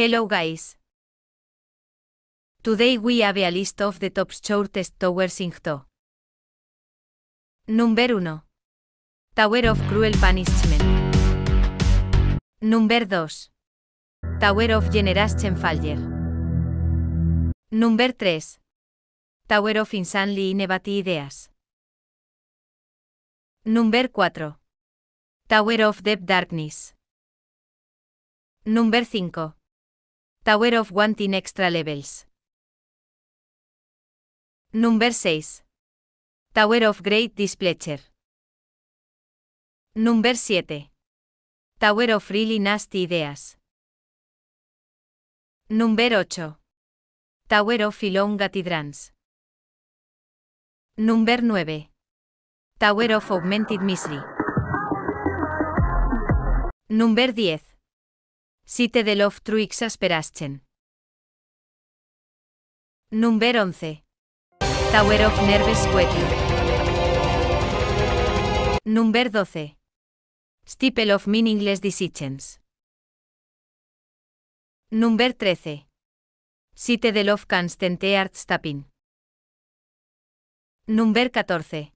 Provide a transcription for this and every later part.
Hello guys. Today we have a list of the top shortest towers in Number 1. Tower of Cruel Punishment. Number 2. Tower of Generation Number 3. Tower of Insanely Innovative Ideas. Number 4. Tower of Deep Darkness. Number 5. Tower of Wanting Extra Levels. Number 6. Tower of Great Displeasure. Number 7. Tower of Really Nasty Ideas. Number 8. Tower of Elongati Number 9. Tower of Augmented Misery. Number 10. Site Love Truix Asperaschen. Number 11. Tower of Nerves Quetl. Number 12. Stiple of Meaningless Decisions. Number 13. Site del Love, Constante Artstapping. Number 14.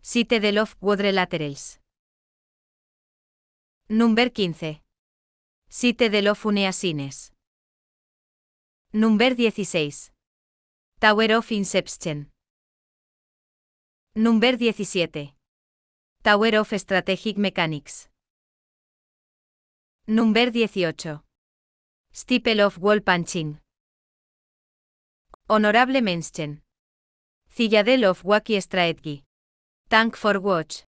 Site de Of Water Laterals. Number 15. Site de uneasines. Number 16. Tower of Inception. Number 17. Tower of Strategic Mechanics. Number 18. Steeple of Wall Punching. Honorable Menschen. Cilladel of Wacky Straetgi. Tank for Watch.